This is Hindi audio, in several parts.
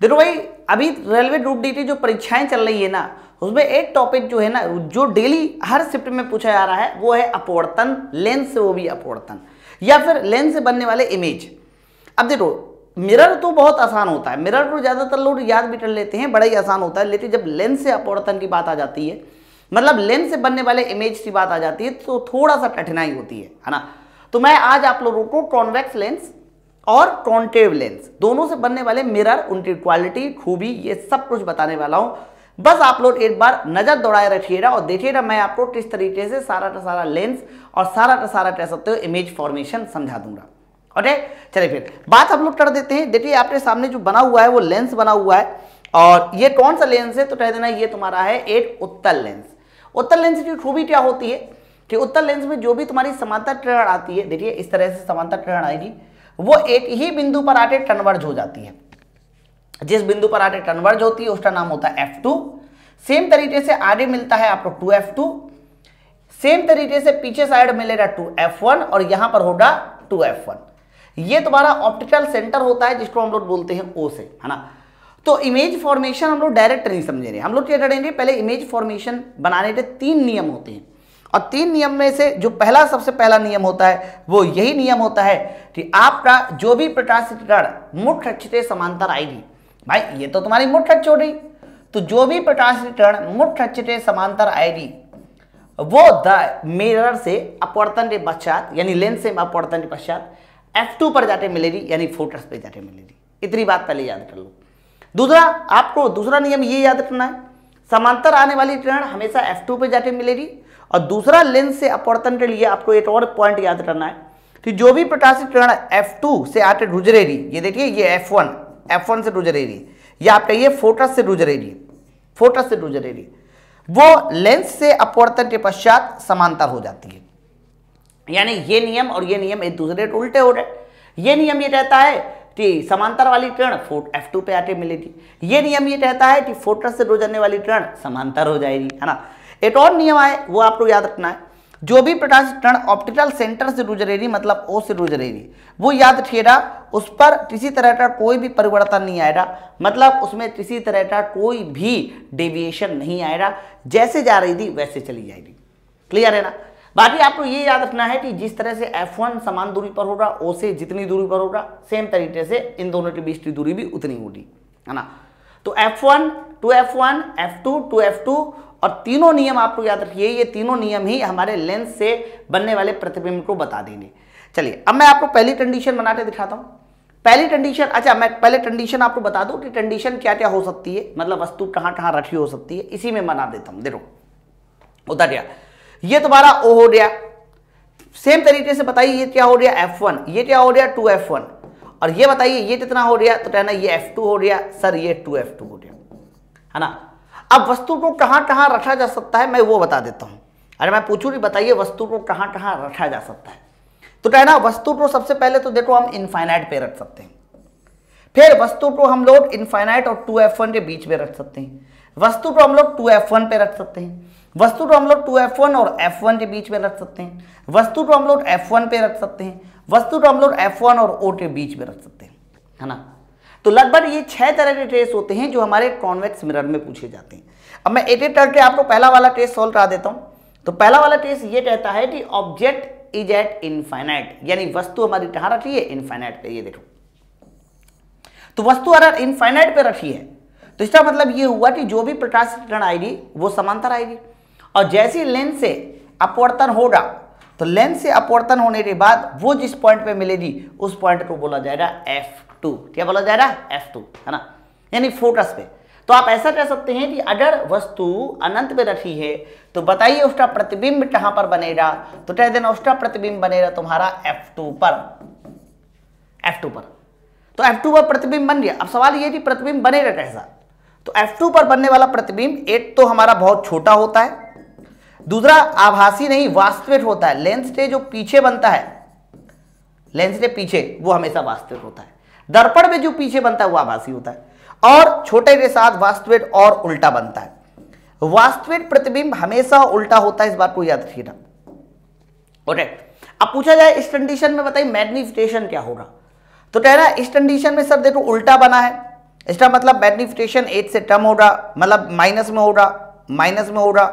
देखो भाई अभी रेलवे ग्रुप डी की जो परीक्षाएं चल रही है ना उसमें एक टॉपिक जो है ना जो डेली हर शिफ्ट में पूछा जा रहा है वो है अपवर्तन लेंस से वो भी अपवर्तन या फिर लेंस से बनने वाले इमेज अब देखो मिरर तो बहुत आसान होता है मिरर तो ज़्यादातर लोग याद भी कर लेते हैं बड़ा ही आसान होता है लेकिन जब लेंस से अपवर्तन की बात आ जाती है मतलब लेंस से बनने वाले इमेज की बात आ जाती है तो थोड़ा सा कठिनाई होती है है ना तो मैं आज आप लोगों को कॉन्वेक्स लेंस और कॉन्टेव लेंस दोनों से बनने वाले मिरर उनकी क्वालिटी खूबी ये सब कुछ बताने वाला हूँ बस आप लोग एक बार नज़र दौड़ाए रखिएगा और देखिएगा मैं आपको किस तरीके से सारा का सारा लेंस और सारा का सारा कह सकते हो इमेज फॉर्मेशन समझा दूंगा ओके चलिए फिर बात हम लोग कर देते हैं देखिए आपके सामने जो बना हुआ है वो लेंस बना हुआ है और ये कौन सा लेंस है तो कह देना ये तुम्हारा है एक उत्तर लेंस उत्तर लेंस की खूबी क्या होती है कि उत्तर लेंस में जो भी तुम्हारी समानता किरण आती है देखिए इस तरह से समानता किरण आएगी वो एक ही बिंदु पर आटे टनवर्ज हो जाती है जिस बिंदु पर आटे टनवर्ज होती है उसका नाम होता है एफ टू सेम तरीके से आगे मिलता है आपको टू एफ टू सेम तरीके से पीछे साइड मिलेगा टू एफ वन और यहां पर होगा टू एफ वन ये तुम्हारा ऑप्टिकल सेंटर होता है जिसको हम लोग बोलते हैं ओ से है ना तो इमेज फॉर्मेशन हम लोग डायरेक्ट नहीं समझे रहे हम लोग क्या करेंगे पहले इमेज फॉर्मेशन बनाने के तीन नियम होते हैं और तीन नियम में से जो पहला सबसे पहला नियम होता है वो यही नियम होता है कि आपका जो भी प्रकाशिकरण मुठ अक्षते समांतर आएगी भाई ये तो तुम्हारी मुठ अक्ष हो गई तो जो भी प्रकाशिकरण मुठ अक्षते समांतर आएगी वो द मिरर से अपवर्तन के पश्चात यानी लेंस से अपवर्तन के पश्चात F2 पर जाते मिलेगी यानी फोटस पर जाते मिलेगी इतनी बात पहले याद कर लो दूसरा आपको दूसरा नियम ये याद रखना है समांतर आने वाली किरण हमेशा F2 पर जाते मिलेगी और दूसरा लेंस से अपवर्तन के लिए आपको एक और पॉइंट याद रखना है कि जो भी प्रकाशित किरण F2 से आते रुझ रही ये देखिए ये F1 F1 से रुझ रही या आप कहिए फोटस से रुझ रही फोटस से रुझ रही वो लेंस से अपवर्तन के पश्चात समांतर हो जाती है यानी ये नियम और ये नियम एक दूसरे के उल्टे हो रहे ये नियम ये कहता है कि समांतर वाली किरण फोट एफ टू पे आके मिलेगी ये नियम ये कहता है कि फोटस से रोजने वाली किरण समांतर हो जाएगी है ना एक और नियम आए वो आप लोग याद रखना है जो भी प्रकाश किरण ऑप्टिकल सेंटर से गुजरेगी मतलब ओ से गुजरेगी वो याद रखिएगा उस पर किसी तरह का कोई भी परिवर्तन नहीं आएगा मतलब उसमें किसी तरह का कोई भी डेविएशन नहीं आएगा जैसे जा रही थी वैसे चली जाएगी क्लियर है ना बाकी आपको ये याद रखना है कि जिस तरह से F1 समान दूरी पर होगा O से जितनी दूरी पर होगा सेम तरीके से इन दोनों के बीच की दूरी भी उतनी होगी है ना तो F1 two F one F two two F two और तीनों नियम आपको याद रखिए ये तीनों नियम ही हमारे लेंस से बनने वाले प्रतिबिंब को बता देंगे चलिए अब मैं आपको पहली कंडीशन बना के दिखाता हूँ पहली कंडीशन अच्छा मैं पहले कंडीशन आपको बता दूं कि कंडीशन क्या क्या हो सकती है मतलब वस्तु कहाँ कहाँ रखी हो सकती है इसी में बना देता हूँ देखो उतर गया ये तुम्हारा ओ हो गया सेम तरीके से बताइए ये क्या हो गया एफ वन ये क्या हो गया टू एफ वन और ये बताइए ये कितना हो गया तो कहना ये एफ टू हो गया सर ये टू एफ टू हो गया है ना अब वस्तु को कहाँ कहाँ रखा जा सकता है मैं वो बता देता हूँ अरे मैं पूछू नहीं बताइए वस्तु को कहाँ कहाँ रखा जा सकता है तो कहना वस्तु को सबसे पहले तो देखो हम इनफाइनाइट पे रख सकते हैं फिर वस्तु को हम लोग इनफाइनाइट और टू एफ वन के बीच में रख सकते हैं वस्तु को हम लोग टू एफ वन पे रख सकते हैं वस्तु को हम लोग टू एफ वन और एफ वन के बीच में रख सकते हैं वस्तु को हम लोग एफ वन पे रख सकते हैं वस्तु को हम लोग एफ वन और ओ के बीच में रख सकते हैं है ना तो लगभग ये छह तरह के टेस्ट होते हैं जो हमारे कॉन्वेक्स मिरर में पूछे जाते हैं अब मैं एक एक करके आपको पहला वाला टेस्ट सॉल्व करा देता हूं तो पहला वाला टेस्ट ये कहता है कि ऑब्जेक्ट इज एट इनफाइनाइट यानी वस्तु हमारी कहाँ रखी है इनफाइनाइट पे ये देखो तो वस्तु अगर इनफाइनाइट पे रखी है तो इसका मतलब ये हुआ कि जो भी प्रकाशित किरण आएगी वो समांतर आएगी और जैसी लेंस से अपवर्तन होगा तो लेंस से अपवर्तन होने के बाद वो जिस पॉइंट पे मिलेगी उस पॉइंट को बोला जाएगा एफ टू क्या बोला जाएगा एफ टू है ना यानी फोकस पे तो आप ऐसा कह सकते हैं कि अगर वस्तु अनंत में रखी है तो बताइए उसका प्रतिबिंब कहां पर बनेगा तो कह देना उसका प्रतिबिंब बनेगा तुम्हारा F2 पर F2 पर तो F2 पर प्रतिबिंब बन गया अब सवाल यह कि प्रतिबिंब बनेगा कैसा तो F2 पर बनने वाला प्रतिबिंब एक तो हमारा बहुत छोटा होता है दूसरा आभासी नहीं वास्तविक होता है लेंस डे जो पीछे बनता है लेंस डे पीछे वो हमेशा वास्तविक होता है दर्पण में जो पीछे बनता है वो आभासी होता है और छोटे के साथ वास्तविक और उल्टा बनता है वास्तविक प्रतिबिंब हमेशा उल्टा होता है इस बात को याद रखिएगा ओके अब पूछा जाए इस कंडीशन में बताइए मैग्निफिकेशन क्या होगा तो कह रहा है इस कंडीशन में सर देखो उल्टा बना है इसका मतलब मैग्निफिकेशन एट से कम होगा मतलब माइनस में होगा माइनस में होगा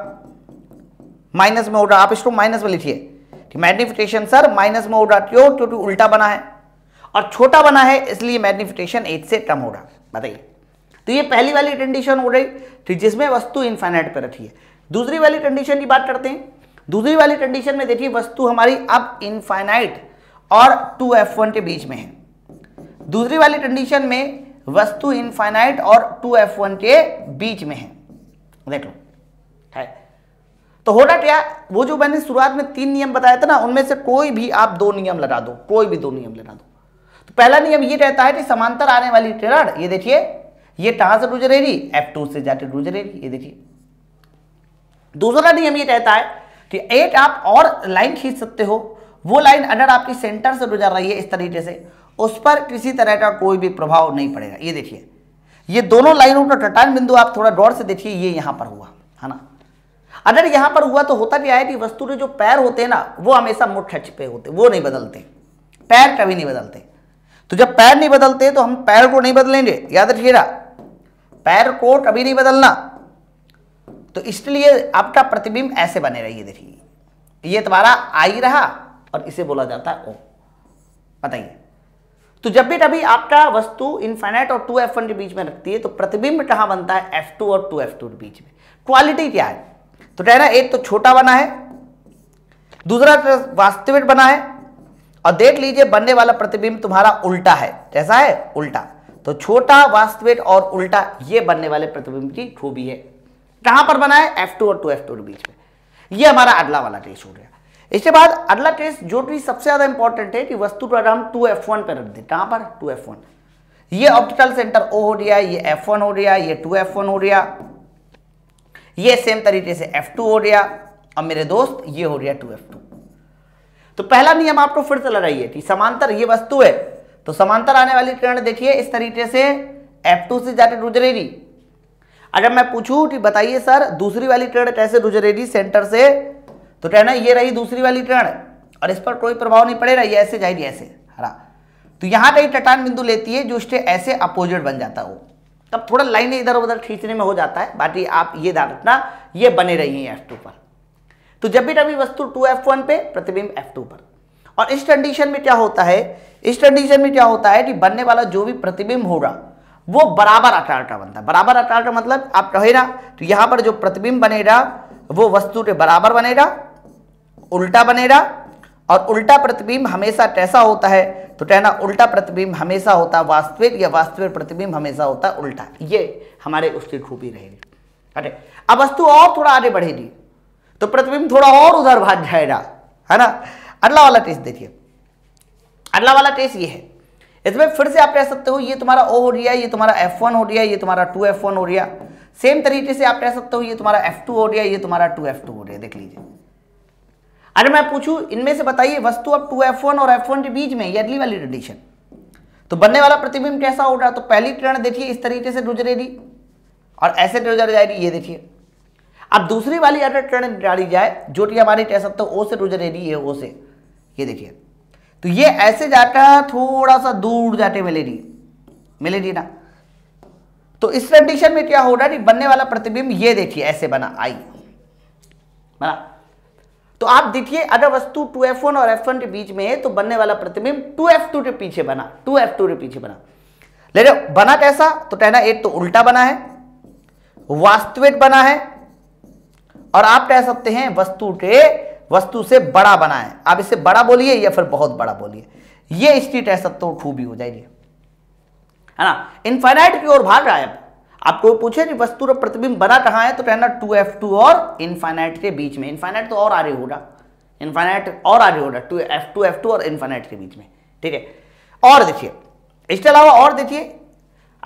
माइनस में ऑर्डर आप इसको माइनस में लिखिए मैग्निफिकेशन सर माइनस में ऑर्डर क्यों क्योंकि उल्टा बना है और छोटा बना है इसलिए मैग्निफिकेशन एच से कम होगा बताइए तो ये पहली वाली कंडीशन हो रही थी जिसमें वस्तु इन्फाइनाइट पर रखी है दूसरी वाली कंडीशन की बात करते हैं दूसरी वाली कंडीशन में देखिए वस्तु हमारी अब इनफाइनाइट और टू एफ वन के बीच में है दूसरी वाली कंडीशन में वस्तु इनफाइनाइट और टू एफ वन के बीच में है देख लो है तो होना क्या वो जो मैंने शुरुआत में तीन नियम बताया था ना उनमें से कोई भी आप दो नियम लगा दो कोई भी दो नियम लगा दो तो पहला नियम ये रहता है कि समांतर आने वाली टेरण ये देखिए ये कहां से गुजरेगी एफ टू से जाकर गुजरेगी ये देखिए दूसरा नियम ये रहता है कि एक आप और लाइन खींच सकते हो वो लाइन अगर आपकी सेंटर से गुजर रही है इस तरीके से उस पर किसी तरह का कोई भी प्रभाव नहीं पड़ेगा ये देखिए ये दोनों लाइनों का टटान बिंदु आप थोड़ा गौर से देखिए ये यहां पर हुआ है ना अगर यहां पर हुआ तो होता क्या है कि वस्तु के जो पैर होते हैं ना वो हमेशा मुठ छिपे होते वो नहीं बदलते पैर कभी नहीं बदलते तो जब पैर नहीं बदलते तो हम पैर को नहीं बदलेंगे याद रखिएगा पैर को कभी नहीं बदलना तो इसलिए आपका प्रतिबिंब ऐसे बने रहिए देखिए ये तुम्हारा आई रहा और इसे बोला जाता है ओ बताइए तो जब भी कभी आपका वस्तु इनफाइनाइट और टू एफ वन के बीच में रखती है तो प्रतिबिंब कहाँ बनता है एफ टू और टू एफ टू के बीच में क्वालिटी क्या है तो टेरा एक तो छोटा बना है दूसरा तो वास्तविक बना है और देख लीजिए बनने वाला प्रतिबिंब तुम्हारा उल्टा है कैसा है उल्टा तो छोटा वास्तविक और उल्टा ये बनने वाले प्रतिबिंब की खूबी है कहां पर बना है F2 और 2F2 के बीच में ये हमारा अगला वाला टेस्ट हो गया इसके बाद अगला टेस्ट जो भी सबसे ज्यादा इंपॉर्टेंट है कि वस्तु पर हम वन पर रख दें कहां पर टू एफ वन ये ऑप्टिकल सेंटर ओ हो गया ये वन हो गया ये वन हो गया ये सेम तरीके से F2 हो गया अब मेरे दोस्त ये हो गया 2F2 तो पहला नियम आपको फिर से लड़ाइए कि समांतर ये वस्तु है तो समांतर आने वाली किरण देखिए इस तरीके से F2 से जाकर गुजरेगी अगर मैं पूछूं कि बताइए सर दूसरी वाली किरण कैसे गुजरेगी सेंटर से तो कहना ये रही दूसरी वाली किरण और इस पर कोई प्रभाव नहीं पड़ेगा ये ऐसे जाएगी ऐसे हरा तो यहां का ही टटान बिंदु लेती है जो इसके ऐसे अपोजिट बन जाता हो तब थोड़ा लाइन इधर उधर खींचने में हो जाता है बाकी आप ये ध्यान रखना ये बने रही है एफ पर तो जब भी रवि वस्तु टू एफ वन पे प्रतिबिंब एफ टू पर और इस कंडीशन में क्या होता है इस कंडीशन में क्या होता है कि बनने वाला जो भी प्रतिबिंब होगा वो बराबर आकार का बनता है बराबर आकार का मतलब आप ना तो यहां पर जो प्रतिबिंब बनेगा वो वस्तु के बराबर बनेगा उल्टा बनेगा और उल्टा प्रतिबिंब हमेशा टैसा होता है तो कहना उल्टा प्रतिबिंब हमेशा होता है वास्तविक या वास्तविक प्रतिबिंब हमेशा होता है उल्टा ये हमारे उसकी खूबी रहेगी अरे अब वस्तु और थोड़ा आगे बढ़ेगी तो प्रतिबिंब थोड़ा और उधर भाग जाएगा है ना अगला वाला टेस्ट देखिए अगला वाला टेस्ट ये है इसमें फिर से आप कह सकते हो ये तुम्हारा ओ हो रिया ये तुम्हारा एफ वन हो रिया ये तुम्हारा टू एफ वन हो रिया सेम तरीके से आप कह सकते हो ये तुम्हारा एफ टू हो रिया ये तुम्हारा टू एफ टू हो रिया देख लीजिए अरे मैं पूछू इनमें से बताइए वस्तु अब टू एफ वन और एफ वन के बीच में यदली वाली रेडिएशन तो बनने वाला प्रतिबिंब कैसा हो रहा तो पहली किरण देखिए इस तरीके से गुजरेगी और ऐसे गुजर जाएगी ये देखिए अब दूसरी वाली अगर किरण डाली जाए जो कि हमारी कह सकते हो से गुजरेगी ये ओ से ये देखिए तो ये ऐसे जाता है थोड़ा सा दूर जाते मिलेगी मिलेगी ना तो इस रेडिशन में क्या हो रहा है बनने वाला प्रतिबिंब ये देखिए ऐसे बना आई बना तो आप देखिए अगर वस्तु टू एफ वन और एफ वन के बीच में है तो बनने वाला प्रतिबिंब टू एफ टू के पीछे बना टू एफ टू के पीछे बना ले लो बना कैसा तो कहना एक तो उल्टा बना है वास्तविक बना है और आप कह सकते हैं वस्तु के वस्तु से बड़ा बना है आप इसे बड़ा बोलिए या फिर बहुत बड़ा बोलिए यह स्थिति कह सकते हो खूबी हो जाएगी है ना इनफाइनाइट की ओर भाग रहा है आपको पूछे नहीं वस्तु और प्रतिबिंब बना कहा है तो कहना टू एफ टू और इनफाइनाइट के बीच में इनफाइनाइट तो और आगे होगा इनफाइनाइट और आगे होगा two F two F two और इनफाइनाइट के बीच में ठीक है और देखिए इसके अलावा और देखिए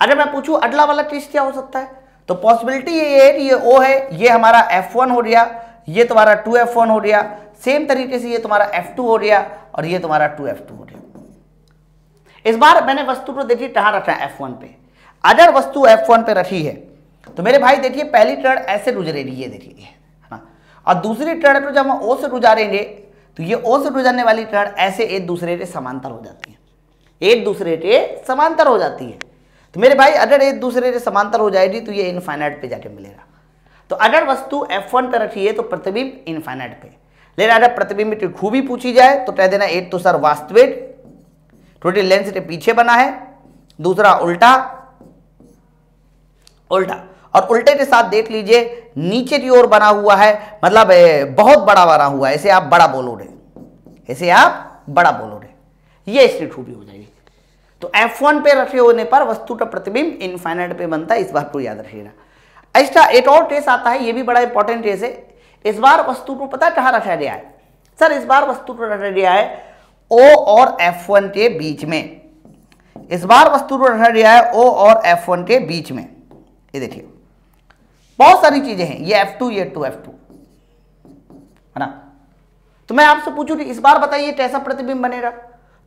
अगर मैं पूछू अगला वाला चीज क्या हो सकता है तो पॉसिबिलिटी ये है कि ये ओ है ये हमारा एफ वन हो गया ये तुम्हारा टू एफ वन हो गया सेम तरीके से ये तुम्हारा एफ टू हो गया और ये तुम्हारा टू एफ टू हो गया इस बार मैंने वस्तु को देखिए कहाँ रखा है एफ वन पे अगर वस्तु F1 पे रखी है तो मेरे भाई देखिए पहली टर्न ऐसे गुजरे रही है देखिए है ना और दूसरी टर्न को जब हम ओ से गुजारेंगे तो ये ओ से गुजरने वाली टर्न ऐसे एक दूसरे के समांतर हो जाती है एक दूसरे के समांतर हो जाती है तो मेरे भाई अगर एक दूसरे के समांतर हो जाएगी तो ये इनफाइनाइट पे जाके मिलेगा तो अगर वस्तु एफ वन पर रखी है तो प्रतिबिंब इनफाइनाइट पे लेकिन अगर प्रतिबिंब की खूबी पूछी जाए तो कह देना एक तो सर वास्तविक थोड़ी लेंस के पीछे बना है दूसरा उल्टा उल्टा और उल्टे के साथ देख लीजिए नीचे की ओर बना हुआ है मतलब बहुत बड़ा बना हुआ है इसे आप बड़ा बोलो रे इसे आप बड़ा बोलो रे ये इसकी खूबी हो जाएगी तो एफ वन पे रखे होने पर वस्तु का प्रतिबिंब इनफाइनाइट पे बनता है इस बात को याद रखिएगा एक्स्ट्रा एक और टेस आता है ये भी बड़ा इंपॉर्टेंट केस है इस बार वस्तु को पता कहाँ रखा गया है सर इस बार वस्तु को रखा गया है ओ और वन के बीच में इस बार वस्तु को रखा गया है ओ और वन के बीच में ये देखिए बहुत सारी चीजें हैं ये F2 ये टू 2F2 है ना तो मैं आपसे पूछू इस बार बताइए कैसा प्रतिबिंब बनेगा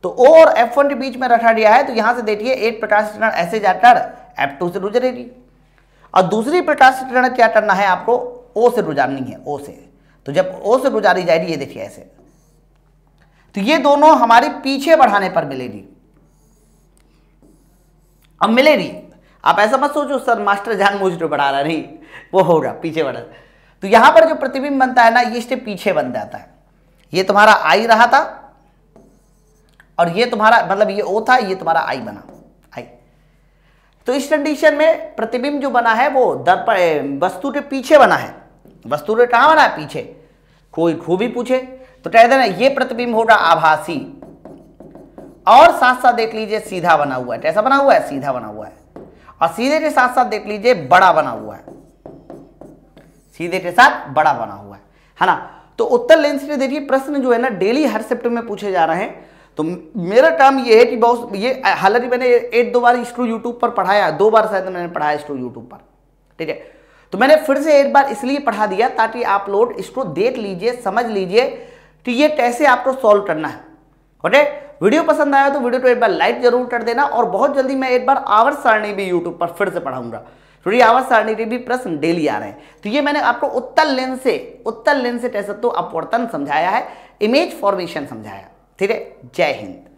तो O और F1 के बीच में रखा गया है तो यहां से देखिए एक प्रकाश किरण ऐसे जाकर F2 से गुजरेगी और दूसरी प्रकाश किरण क्या करना है आपको ओ से गुजारनी है ओ से तो जब ओ से गुजारी जाएगी ये देखिए ऐसे तो ये दोनों हमारे पीछे बढ़ाने पर मिलेगी अब मिलेगी आप ऐसा मत सोचो सर मास्टर जान मुझ तो बढ़ा रहा नहीं वो होगा पीछे बढ़ा तो यहां पर जो प्रतिबिंब बनता है ना ये स्टेप पीछे बन जाता है ये तुम्हारा आई रहा था और ये तुम्हारा मतलब ये ओ था ये तुम्हारा आई बना आई तो इस कंडीशन में प्रतिबिंब जो बना है वो दर्पण वस्तु के पीछे बना है वस्तु के कहाँ बना है पीछे कोई खूबी पूछे तो कह देना ये प्रतिबिंब होगा आभासी और साथ साथ देख लीजिए सीधा बना हुआ है कैसा बना हुआ है सीधा बना हुआ है और सीधे के साथ साथ देख लीजिए बड़ा बना हुआ है सीधे के साथ बड़ा बना हुआ है है ना तो उत्तर लेंस के देखिए प्रश्न जो है ना डेली हर सेप्ट में पूछे जा रहे हैं तो मेरा काम ये है कि बहुत ये हालांकि मैंने एक दो बार स्क्रू यूट्यूब पर पढ़ाया दो बार शायद मैंने पढ़ाया स्क्रू यूट्यूब पर ठीक है तो मैंने फिर से एक बार इसलिए पढ़ा दिया ताकि आप लोग इसको देख लीजिए समझ लीजिए कि ये कैसे आपको सॉल्व करना है ओके वीडियो पसंद आया तो वीडियो को एक बार लाइक जरूर कर देना और बहुत जल्दी मैं एक बार आवर सारणी भी यूट्यूब पर फिर से पढ़ाऊंगा थोड़ी तो आवाज सारणी के भी प्रश्न डेली आ रहे हैं तो ये मैंने आपको उत्तर लेन से उत्तर लेन से कह सकते हो अपवर्तन समझाया है इमेज फॉर्मेशन समझाया ठीक है जय हिंद